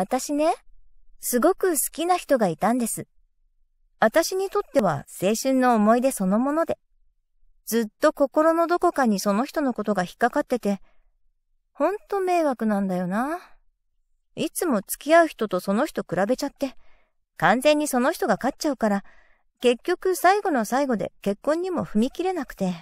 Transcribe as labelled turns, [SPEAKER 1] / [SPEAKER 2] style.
[SPEAKER 1] 私ね、すごく好きな人がいたんです。私にとっては青春の思い出そのもので、ずっと心のどこかにその人のことが引っかかってて、ほんと迷惑なんだよな。いつも付き合う人とその人比べちゃって、完全にその人が勝っちゃうから、結局最後の最後で結婚にも踏み切れなくて。